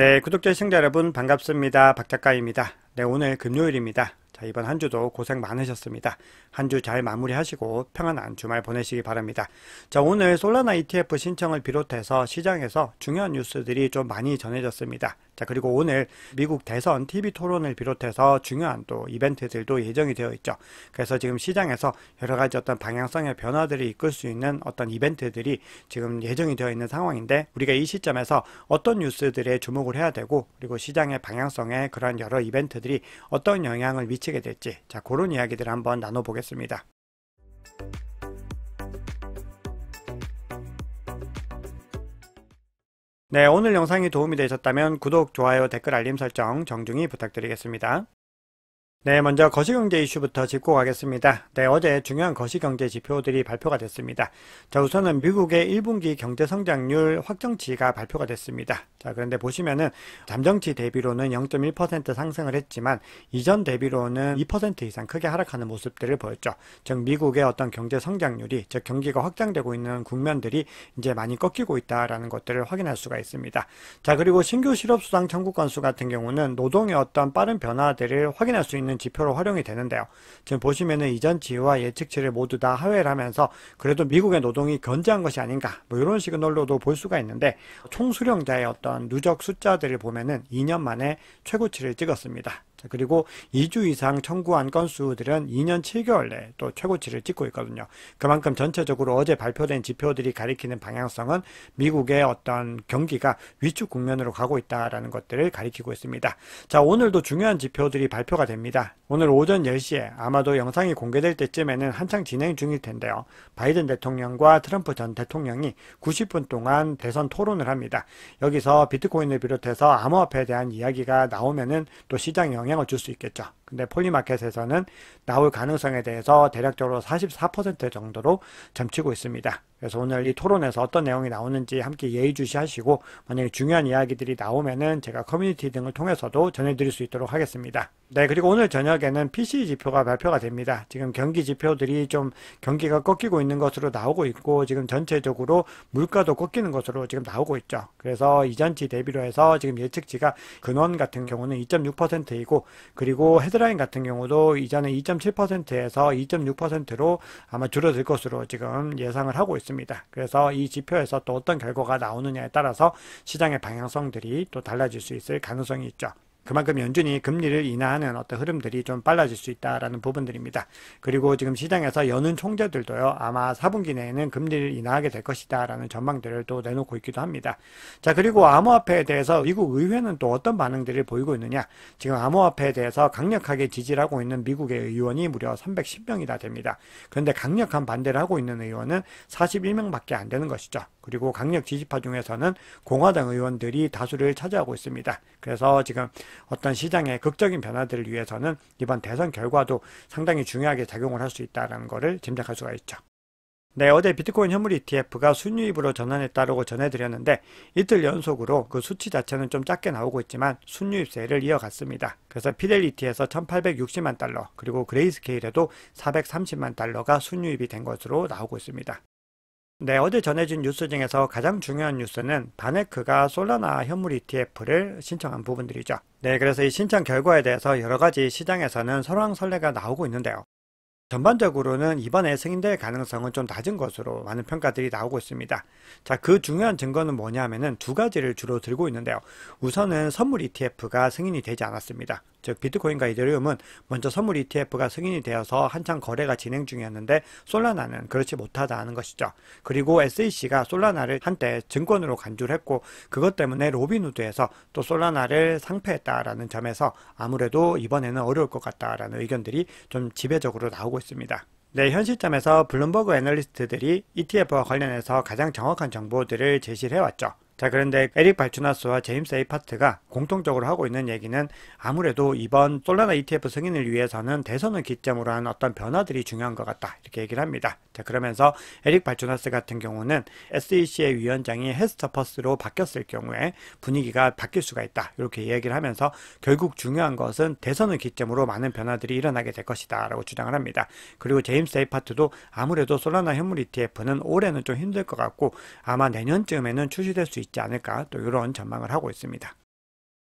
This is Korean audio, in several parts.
네, 구독자 시청자 여러분 반갑습니다. 박작가입니다. 네, 오늘 금요일입니다. 자, 이번 한 주도 고생 많으셨습니다. 한 주 잘 마무리하시고 평안한 주말 보내시기 바랍니다. 자, 오늘 솔라나 ETF 신청을 비롯해서 시장에서 중요한 뉴스들이 좀 많이 전해졌습니다. 자, 그리고 오늘 미국 대선 TV 토론을 비롯해서 중요한 또 이벤트들도 예정이 되어 있죠. 그래서 지금 시장에서 여러 가지 어떤 방향성의 변화들이 이끌 수 있는 어떤 이벤트들이 지금 예정이 되어 있는 상황인데 우리가 이 시점에서 어떤 뉴스들에 주목을 해야 되고 그리고 시장의 방향성에 그런 여러 이벤트들이 어떤 영향을 미치게 될지 자, 그런 이야기들 을 한번 나눠보겠습니다. 네, 오늘 영상이 도움이 되셨다면 구독, 좋아요, 댓글, 알림 설정 정중히 부탁드리겠습니다. 네, 먼저 거시경제 이슈부터 짚고 가겠습니다. 네, 어제 중요한 거시경제 지표들이 발표가 됐습니다. 자, 우선은 미국의 1분기 경제 성장률 확정치가 발표가 됐습니다. 자, 그런데 보시면은 잠정치 대비로는 0.1% 상승을 했지만 이전 대비로는 2% 이상 크게 하락하는 모습들을 보였죠. 즉 미국의 어떤 경제 성장률이 즉 경기가 확장되고 있는 국면들이 이제 많이 꺾이고 있다라는 것들을 확인할 수가 있습니다. 자, 그리고 신규 실업 수당 청구 건수 같은 경우는 노동의 어떤 빠른 변화들을 확인할 수 있는 있는 지표로 활용이 되는데요. 지금 보시면은 이전치와 예측치를 모두 다하회 하면서 그래도 미국의 노동이 견제한 것이 아닌가 뭐 이런 시그널로도 볼 수가 있는데 총 수령자의 어떤 누적 숫자들을 보면은 2년 만에 최고치를 찍었습니다. 그리고 2주 이상 청구한 건수들은 2년 7개월 내에또 최고치를 찍고 있거든요. 그만큼 전체적으로 어제 발표된 지표들이 가리키는 방향성은 미국의 어떤 경기가 위축 국면으로 가고 있다라는 것들을 가리키고 있습니다. 자, 오늘도 중요한 지표들이 발표가 됩니다. 오늘 오전 10시에 아마도 영상이 공개될 때쯤에는 한창 진행 중일 텐데요. 바이든 대통령과 트럼프 전 대통령이 90분 동안 대선 토론을 합니다. 여기서 비트코인을 비롯해서 암호화폐에 대한 이야기가 나오면은 또 시장 영향 영향을 줄수 있겠죠. 근데 폴리마켓에서는 나올 가능성에 대해서 대략적으로 44% 정도로 점치고 있습니다. 그래서 오늘 이 토론에서 어떤 내용이 나오는지 함께 예의주시하시고 만약에 중요한 이야기들이 나오면은 제가 커뮤니티 등을 통해서도 전해드릴 수 있도록 하겠습니다. 네 그리고 오늘 저녁에는 PC 지표가 발표가 됩니다. 지금 경기 지표들이 좀 경기가 꺾이고 있는 것으로 나오고 있고 지금 전체적으로 물가도 꺾이는 것으로 지금 나오고 있죠. 그래서 이전치 대비로 해서 지금 예측치가 근원 같은 경우는 2.6%이고 그리고 해서 헤드라인 같은 경우도 이자는 2.7%에서 2.6%로 아마 줄어들 것으로 지금 예상을 하고 있습니다. 그래서 이 지표에서 또 어떤 결과가 나오느냐에 따라서 시장의 방향성들이 또 달라질 수 있을 가능성이 있죠. 그만큼 연준이 금리를 인하하는 어떤 흐름들이 좀 빨라질 수 있다라는 부분들입니다. 그리고 지금 시장에서 여는 총재들도요 아마 4분기 내에는 금리를 인하하게 될 것이다라는 전망들을 또 내놓고 있기도 합니다. 자 그리고 암호화폐에 대해서 미국 의회는 또 어떤 반응들을 보이고 있느냐? 지금 암호화폐에 대해서 강력하게 지지를 하고 있는 미국의 의원이 무려 3 1 0명이다 됩니다. 그런데 강력한 반대를 하고 있는 의원은 41명밖에 안 되는 것이죠. 그리고 강력 지지파 중에서는 공화당 의원들이 다수를 차지하고 있습니다. 그래서 지금 어떤 시장의 극적인 변화들을 위해서는 이번 대선 결과도 상당히 중요하게 작용을 할 수 있다는 것을 짐작할 수가 있죠. 네, 어제 비트코인 현물 ETF가 순유입으로 전환했다고 전해드렸는데 이틀 연속으로 그 수치 자체는 좀 작게 나오고 있지만 순유입세를 이어갔습니다. 그래서 피델리티에서 e 1860만 달러 그리고 그레이스케일에도 430만 달러가 순유입이 된 것으로 나오고 있습니다. 네, 어제 전해진 뉴스 중에서 가장 중요한 뉴스는 바네크가 솔라나 현물 ETF를 신청한 부분들이죠. 네, 그래서 이 신청 결과에 대해서 여러 가지 시장에서는 설왕설래가 나오고 있는데요. 전반적으로는 이번에 승인될 가능성은 좀 낮은 것으로 많은 평가들이 나오고 있습니다. 자, 그 중요한 증거는 뭐냐면은 두 가지를 주로 들고 있는데요. 우선은 선물 ETF가 승인이 되지 않았습니다. 즉 비트코인과 이더리움은 먼저 선물 ETF가 승인이 되어서 한창 거래가 진행 중이었는데 솔라나는 그렇지 못하다는 것이죠. 그리고 SEC가 솔라나를 한때 증권으로 간주를 했고 그것 때문에 로빈후드에서 또 솔라나를 상폐했다라는 점에서 아무래도 이번에는 어려울 것 같다라는 의견들이 좀 지배적으로 나오고 있습니다. 네, 현 시점에서 블룸버그 애널리스트들이 ETF와 관련해서 가장 정확한 정보들을 제시를 해왔죠. 자, 그런데 에릭 발추나스와 제임스 에이파트가 공통적으로 하고 있는 얘기는 아무래도 이번 솔라나 ETF 승인을 위해서는 대선을 기점으로 한 어떤 변화들이 중요한 것 같다. 이렇게 얘기를 합니다. 자, 그러면서 에릭 발추나스 같은 경우는 SEC의 위원장이 헤스터 퍼스로 바뀌었을 경우에 분위기가 바뀔 수가 있다. 이렇게 이야기를 하면서 결국 중요한 것은 대선을 기점으로 많은 변화들이 일어나게 될 것이다. 라고 주장을 합니다. 그리고 제임스 에이파트도 아무래도 솔라나 현물 ETF는 올해는 좀 힘들 것 같고 아마 내년쯤에는 출시될 수있 있지 않을까 또 이런 전망을 하고 있습니다.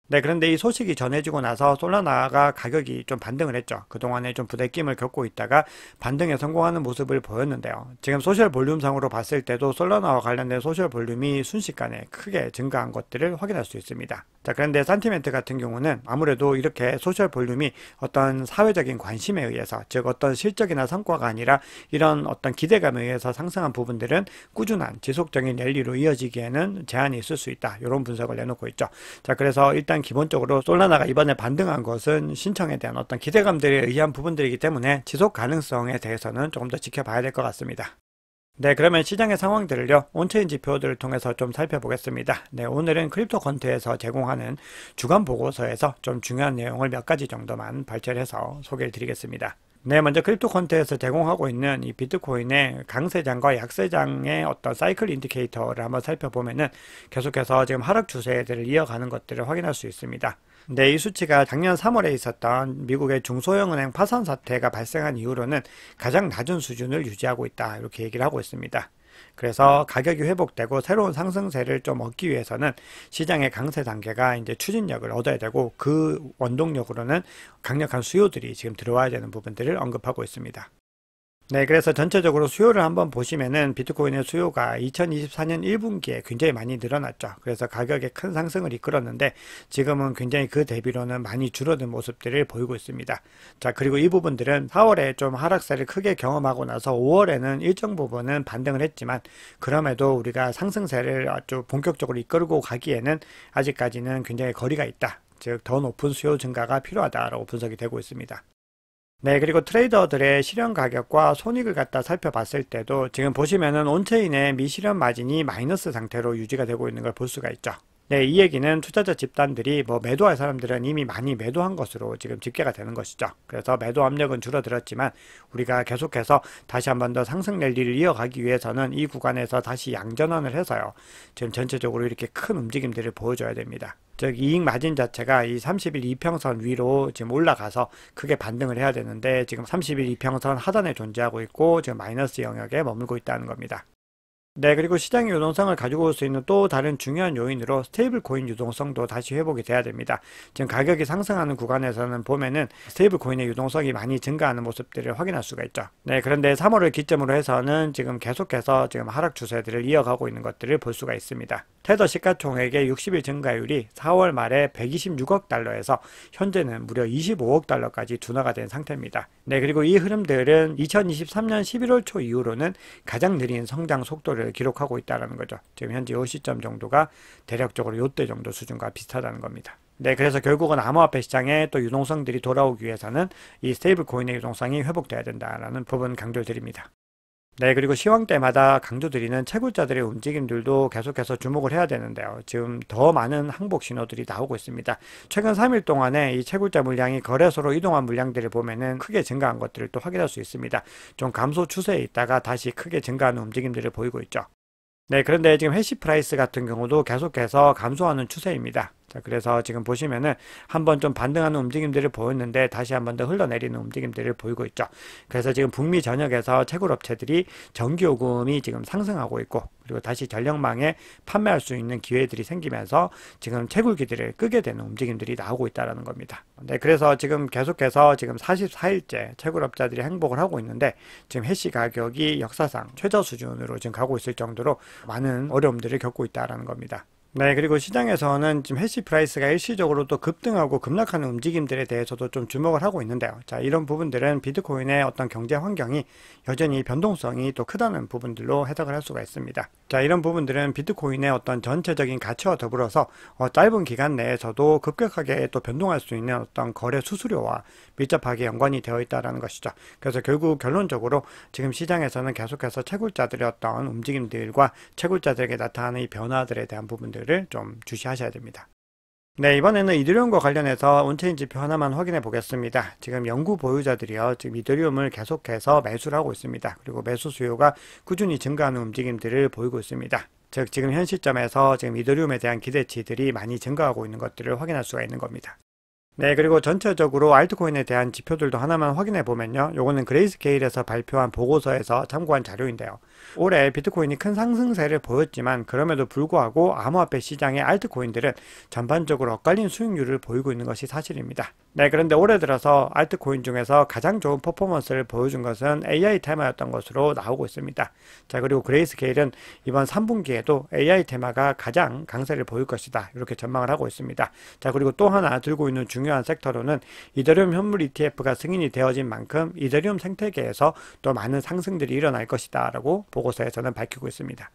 네, 그런데 이 소식이 전해지고 나서 솔라나가 가격이 좀 반등을 했죠. 그동안에 좀 부대낌을 겪고 있다가 반등에 성공하는 모습을 보였는데요. 지금 소셜 볼륨상으로 봤을 때도 솔라나와 관련된 소셜 볼륨이 순식간에 크게 증가한 것들을 확인할 수 있습니다. 자, 그런데 산티멘트 같은 경우는 아무래도 이렇게 소셜 볼륨이 어떤 사회적인 관심에 의해서, 즉 어떤 실적이나 성과가 아니라 이런 어떤 기대감에 의해서 상승한 부분들은 꾸준한 지속적인 랠리로 이어지기에는 제한이 있을 수 있다. 이런 분석을 내놓고 있죠. 자, 그래서 일단 기본적으로 솔라나가 이번에 반등한 것은 신청에 대한 어떤 기대감들에 의한 부분들이기 때문에 지속 가능성에 대해서는 조금 더 지켜봐야 될 것 같습니다. 네, 그러면 시장의 상황들을요, 온체인 지표들을 통해서 좀 살펴보겠습니다. 네, 오늘은 크립토 컨트에서 제공하는 주간 보고서에서 좀 중요한 내용을 몇 가지 정도만 발췌해서 소개를 드리겠습니다. 네, 먼저 크립토 컨트에서 제공하고 있는 이 비트코인의 강세장과 약세장의 어떤 사이클 인디케이터를 한번 살펴보면은 계속해서 지금 하락 추세들을 이어가는 것들을 확인할 수 있습니다. 근이 수치가 작년 3월에 있었던 미국의 중소형 은행 파산 사태가 발생한 이후로는 가장 낮은 수준을 유지하고 있다. 이렇게 얘기를 하고 있습니다. 그래서 가격이 회복되고 새로운 상승세를 좀 얻기 위해서는 시장의 강세 단계가 이제 추진력을 얻어야 되고 그 원동력으로는 강력한 수요들이 지금 들어와야 되는 부분들을 언급하고 있습니다. 네, 그래서 전체적으로 수요를 한번 보시면은 비트코인의 수요가 2024년 1분기에 굉장히 많이 늘어났죠. 그래서 가격에 큰 상승을 이끌었는데 지금은 굉장히 그 대비로는 많이 줄어든 모습들을 보이고 있습니다. 자, 그리고 이 부분들은 4월에 좀 하락세를 크게 경험하고 나서 5월에는 일정 부분은 반등을 했지만 그럼에도 우리가 상승세를 아주 본격적으로 이끌고 가기에는 아직까지는 굉장히 거리가 있다. 즉, 더 높은 수요 증가가 필요하다라고 분석이 되고 있습니다. 네, 그리고 트레이더들의 실현 가격과 손익을 갖다 살펴봤을 때도 지금 보시면은 온체인의 미실현 마진이 마이너스 상태로 유지가 되고 있는 걸 볼 수가 있죠. 네, 이 얘기는 투자자 집단들이 뭐 매도할 사람들은 이미 많이 매도한 것으로 지금 집계가 되는 것이죠. 그래서 매도 압력은 줄어들었지만 우리가 계속해서 다시 한 번 더 상승 랠리를 이어가기 위해서는 이 구간에서 다시 양전환을 해서요. 지금 전체적으로 이렇게 큰 움직임들을 보여줘야 됩니다. 즉 이익 마진 자체가 이 30일 이평선 위로 지금 올라가서 크게 반등을 해야 되는데 지금 30일 이평선 하단에 존재하고 있고 지금 마이너스 영역에 머물고 있다는 겁니다. 네, 그리고 시장의 유동성을 가지고 올 수 있는 또 다른 중요한 요인으로 스테이블 코인 유동성도 다시 회복이 돼야 됩니다. 지금 가격이 상승하는 구간에서는 보면은 스테이블 코인의 유동성이 많이 증가하는 모습들을 확인할 수가 있죠. 네, 그런데 3월을 기점으로 해서는 지금 계속해서 지금 하락 추세들을 이어가고 있는 것들을 볼 수가 있습니다. 테더 시가총액의 60일 증가율이 4월 말에 126억 달러에서 현재는 무려 25억 달러까지 둔화가 된 상태입니다. 네, 그리고 이 흐름들은 2023년 11월 초 이후로는 가장 느린 성장 속도를 기록하고 있다는 거죠. 지금 현재 이 시점 정도가 대략적으로 요때 정도 수준과 비슷하다는 겁니다. 네, 그래서 결국은 암호화폐 시장에 또 유동성들이 돌아오기 위해서는 이 스테이블 코인의 유동성이 회복돼야 된다라는 부분 강조드립니다. 를 네, 그리고 시황 때마다 강조드리는 채굴자들의 움직임들도 계속해서 주목을 해야 되는데요. 지금 더 많은 항복 신호들이 나오고 있습니다. 최근 3일 동안에 이 채굴자 물량이 거래소로 이동한 물량들을 보면은 크게 증가한 것들을 또 확인할 수 있습니다. 좀 감소 추세에 있다가 다시 크게 증가하는 움직임들을 보이고 있죠. 네, 그런데 지금 해시 프라이스 같은 경우도 계속해서 감소하는 추세입니다. 자, 그래서 지금 보시면은 한번 좀 반등하는 움직임들을 보였는데 다시 한번 더 흘러내리는 움직임들을 보이고 있죠. 그래서 지금 북미 전역에서 채굴 업체들이 전기 요금이 지금 상승하고 있고 그리고 다시 전력망에 판매할 수 있는 기회들이 생기면서 지금 채굴기들을 끄게 되는 움직임들이 나오고 있다라는 겁니다. 네, 그래서 지금 계속해서 지금 44일째 채굴업자들이 행복을 하고 있는데 지금 해시 가격이 역사상 최저 수준으로 지금 가고 있을 정도로 많은 어려움들을 겪고 있다라는 겁니다. 네, 그리고 시장에서는 지금 해시 프라이스가 일시적으로 또 급등하고 급락하는 움직임들에 대해서도 좀 주목을 하고 있는데요. 자, 이런 부분들은 비트코인의 어떤 경제 환경이 여전히 변동성이 또 크다는 부분들로 해석을 할 수가 있습니다. 자, 이런 부분들은 비트코인의 어떤 전체적인 가치와 더불어서 어, 짧은 기간 내에서도 급격하게 또 변동할 수 있는 어떤 거래 수수료와 밀접하게 연관이 되어 있다는 것이죠. 그래서 결국 결론적으로 지금 시장에서는 계속해서 채굴자들의 어떤 움직임들과 채굴자들에게 나타나는 이 변화들에 대한 부분들 부들을좀 주시하셔야 됩니다. 네, 이번에는 이더리움과 관련해서 온체인 지표 하나만 확인해 보겠습니다. 지금 연구 보유자들이요. 지금 이더리움을 계속해서 매수를 하고 있습니다. 그리고 매수 수요가 꾸준히 증가하는 움직임들을 보이고 있습니다. 즉, 지금 현 시점에서 지금 이더리움에 대한 기대치들이 많이 증가하고 있는 것들을 확인할 수가 있는 겁니다. 네, 그리고 전체적으로 알트코인에 대한 지표들도 하나만 확인해 보면요. 요거는 그레이스케일에서 발표한 보고서에서 참고한 자료인데요. 올해 비트코인이 큰 상승세를 보였지만 그럼에도 불구하고 암호화폐 시장의 알트코인들은 전반적으로 엇갈린 수익률을 보이고 있는 것이 사실입니다. 네, 그런데 올해 들어서 알트코인 중에서 가장 좋은 퍼포먼스를 보여준 것은 AI 테마였던 것으로 나오고 있습니다. 자, 그리고 그레이스케일은 이번 3분기에도 AI 테마가 가장 강세를 보일 것이다. 이렇게 전망을 하고 있습니다. 자, 그리고 또 하나 들고 있는 중요한 중요한 섹터로는 이더리움 현물 ETF가 승인이 되어진 만큼 이더리움 생태계에서 또 많은 상승들이 일어날 것이다 라고 보고서에서는 밝히고 있습니다.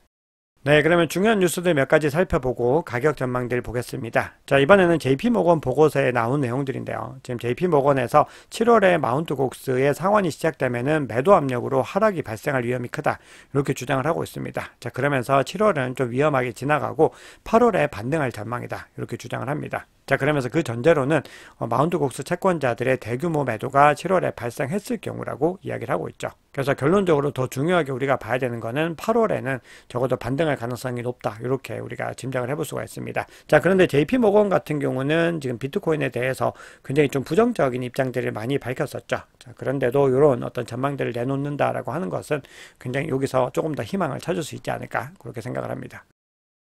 네, 그러면 중요한 뉴스들 몇 가지 살펴보고 가격 전망들 보겠습니다. 자, 이번에는 JP모건 보고서에 나온 내용들인데요. 지금 JP모건에서 7월에 마운트곡스의 상환이 시작되면은 매도 압력으로 하락이 발생할 위험이 크다. 이렇게 주장을 하고 있습니다. 자, 그러면서 7월은 좀 위험하게 지나가고 8월에 반등할 전망이다. 이렇게 주장을 합니다. 자 그러면서 그 전제로는 어, 마운드 곡스 채권자들의 대규모 매도가 7월에 발생했을 경우라고 이야기를 하고 있죠. 그래서 결론적으로 더 중요하게 우리가 봐야 되는 거는 8월에는 적어도 반등할 가능성이 높다. 이렇게 우리가 짐작을 해볼 수가 있습니다. 자, 그런데 JP 모건 같은 경우는 지금 비트코인에 대해서 굉장히 좀 부정적인 입장들을 많이 밝혔었죠. 자, 그런데도 이런 어떤 전망들을 내놓는다라고 하는 것은 굉장히 여기서 조금 더 희망을 찾을 수 있지 않을까 그렇게 생각을 합니다.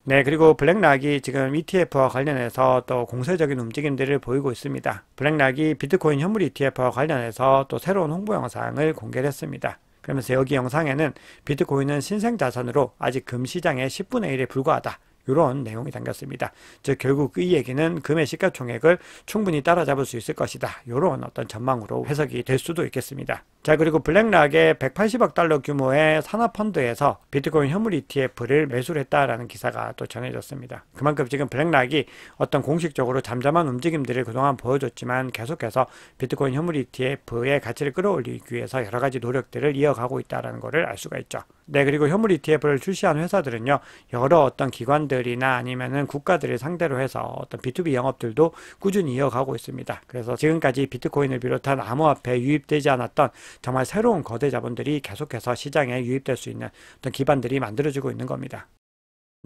네, 그리고 블랙락이 지금 ETF와 관련해서 또 공세적인 움직임들을 보이고 있습니다. 블랙락이 비트코인 현물 ETF와 관련해서 또 새로운 홍보 영상을 공개했습니다. 그러면서 여기 영상에는 비트코인은 신생 자산으로 아직 금 시장의 10분의 1에 불과하다. 이런 내용이 담겼습니다. 즉 결국 이 얘기는 금의 시가총액을 충분히 따라잡을 수 있을 것이다. 이런 어떤 전망으로 해석이 될 수도 있겠습니다. 자 그리고 블랙락의 180억 달러 규모의 산업펀드에서 비트코인 현물 ETF를 매수를 했다라는 기사가 또 전해졌습니다. 그만큼 지금 블랙락이 어떤 공식적으로 잠잠한 움직임들을 그동안 보여줬지만 계속해서 비트코인 현물 ETF의 가치를 끌어올리기 위해서 여러 가지 노력들을 이어가고 있다는 것을 알 수가 있죠. 네, 그리고 현물 ETF를 출시한 회사들은요, 여러 어떤 기관들이나 아니면은 국가들을 상대로 해서 어떤 B2B 영업들도 꾸준히 이어가고 있습니다. 그래서 지금까지 비트코인을 비롯한 암호화폐 유입되지 않았던 정말 새로운 거대 자본들이 계속해서 시장에 유입될 수 있는 어떤 기반들이 만들어지고 있는 겁니다.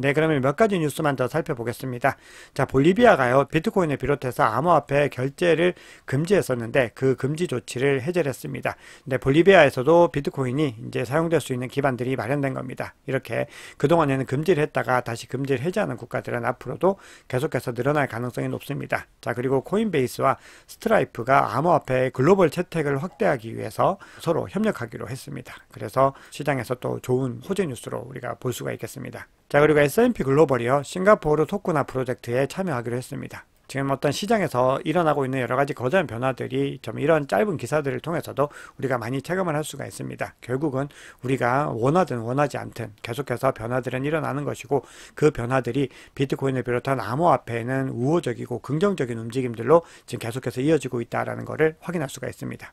네, 그러면 몇 가지 뉴스만 더 살펴보겠습니다. 자, 볼리비아가요, 비트코인을 비롯해서 암호화폐 결제를 금지했었는데 그 금지 조치를 해제를 했습니다. 근데 볼리비아에서도 비트코인이 이제 사용될 수 있는 기반들이 마련된 겁니다. 이렇게 그동안에는 금지를 했다가 다시 금지를 해제하는 국가들은 앞으로도 계속해서 늘어날 가능성이 높습니다. 자, 그리고 코인베이스와 스트라이프가 암호화폐의 글로벌 채택을 확대하기 위해서 서로 협력하기로 했습니다. 그래서 시장에서 또 좋은 호재 뉴스로 우리가 볼 수가 있겠습니다. 자 그리고 S&P 글로벌이요. 싱가포르 토크나 프로젝트에 참여하기로 했습니다. 지금 어떤 시장에서 일어나고 있는 여러 가지 거대한 변화들이 좀 이런 짧은 기사들을 통해서도 우리가 많이 체감을 할 수가 있습니다. 결국은 우리가 원하든 원하지 않든 계속해서 변화들은 일어나는 것이고 그 변화들이 비트코인을 비롯한 암호화폐는 에 우호적이고 긍정적인 움직임들로 지금 계속해서 이어지고 있다라는 것을 확인할 수가 있습니다.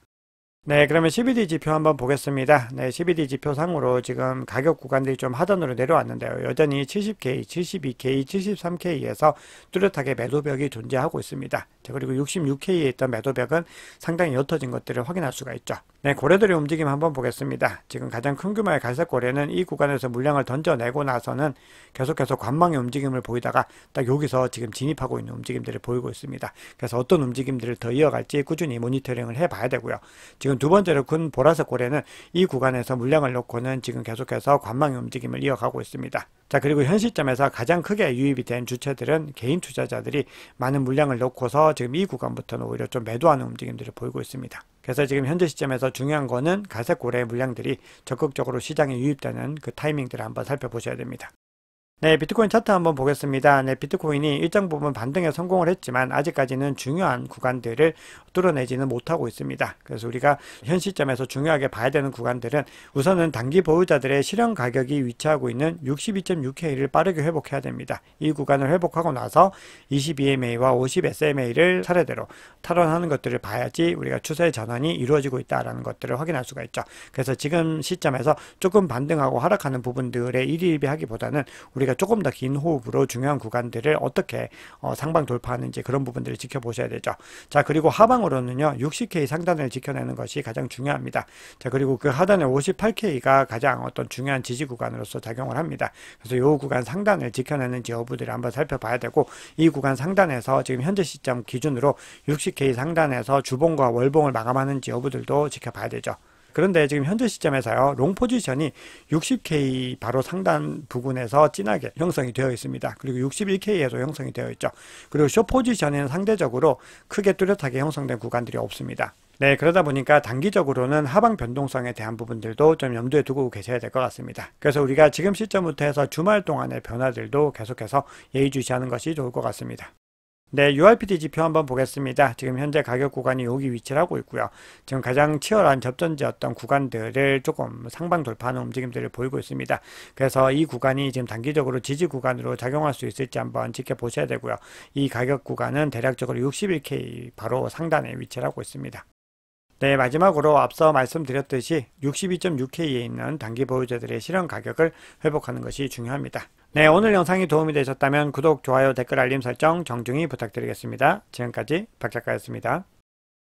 네, 그러면 CBD 지표 한번 보겠습니다. 네, CBD 지표 상으로 지금 가격 구간들이 좀 하단으로 내려왔는데요. 여전히 70K, 72K, 73K에서 뚜렷하게 매도벽이 존재하고 있습니다. 그리고 66K에 있던 매도벽은 상당히 옅어진 것들을 확인할 수가 있죠. 네, 고래들의 움직임 한번 보겠습니다. 지금 가장 큰 규모의 갈색 고래는 이 구간에서 물량을 던져내고 나서는 계속해서 관망의 움직임을 보이다가 딱 여기서 지금 진입하고 있는 움직임들을 보이고 있습니다. 그래서 어떤 움직임들을 더 이어갈지 꾸준히 모니터링을 해봐야 되고요. 지금 두 번째로 큰 보라색 고래는 이 구간에서 물량을 놓고는 지금 계속해서 관망의 움직임을 이어가고 있습니다. 자, 그리고 현 시점에서 가장 크게 유입이 된 주체들은 개인 투자자들이 많은 물량을 넣고서 지금 이 구간부터는 오히려 좀 매도하는 움직임들을 보이고 있습니다. 그래서 지금 현재 시점에서 중요한 거는 가색 고래의 물량들이 적극적으로 시장에 유입되는 그 타이밍들을 한번 살펴보셔야 됩니다. 네, 비트코인 차트 한번 보겠습니다. 네, 비트코인이 일정 부분 반등에 성공을 했지만 아직까지는 중요한 구간들을 뚫어내지는 못하고 있습니다. 그래서 우리가 현 시점에서 중요하게 봐야 되는 구간들은 우선은 단기 보유자들의 실현 가격이 위치하고 있는 62.6K를 빠르게 회복해야 됩니다. 이 구간을 회복하고 나서 22MA와 50SMA를 차례대로 탈원하는 것들을 봐야지 우리가 추세 전환이 이루어지고 있다라는 것들을 확인할 수가 있죠. 그래서 지금 시점에서 조금 반등하고 하락하는 부분들의 일일비하기보다는 우리 우리가 조금 더 긴 호흡으로 중요한 구간들을 어떻게 어, 상방 돌파하는지 그런 부분들을 지켜보셔야 되죠. 자 그리고 하방으로는요 60K 상단을 지켜내는 것이 가장 중요합니다. 자 그리고 그 하단에 58K가 가장 어떤 중요한 지지 구간으로서 작용을 합니다. 그래서 요 구간 상단을 지켜내는지 여부들을 한번 살펴봐야 되고 이 구간 상단에서 지금 현재 시점 기준으로 60K 상단에서 주봉과 월봉을 마감하는지 여부들도 지켜봐야 되죠. 그런데 지금 현재 시점에서요. 롱 포지션이 60K 바로 상단 부근에서 진하게 형성이 되어 있습니다. 그리고 6 1 k 에서 형성이 되어 있죠. 그리고 쇼 포지션에는 상대적으로 크게 뚜렷하게 형성된 구간들이 없습니다. 네, 그러다 보니까 단기적으로는 하방 변동성에 대한 부분들도 좀 염두에 두고 계셔야 될 것 같습니다. 그래서 우리가 지금 시점부터 해서 주말 동안의 변화들도 계속해서 예의주시하는 것이 좋을 것 같습니다. 네, URPD 지표 한번 보겠습니다. 지금 현재 가격 구간이 여기 위치를 하고 있고요. 지금 가장 치열한 접전지였던 구간들을 조금 상방 돌파하는 움직임들을 보이고 있습니다. 그래서 이 구간이 지금 단기적으로 지지 구간으로 작용할 수 있을지 한번 지켜보셔야 되고요. 이 가격 구간은 대략적으로 61K 바로 상단에 위치를 하고 있습니다. 네, 마지막으로 앞서 말씀드렸듯이 62.6K에 있는 단기 보유자들의 실현 가격을 회복하는 것이 중요합니다. 네, 오늘 영상이 도움이 되셨다면 구독, 좋아요, 댓글, 알림 설정 정중히 부탁드리겠습니다. 지금까지 박작가였습니다.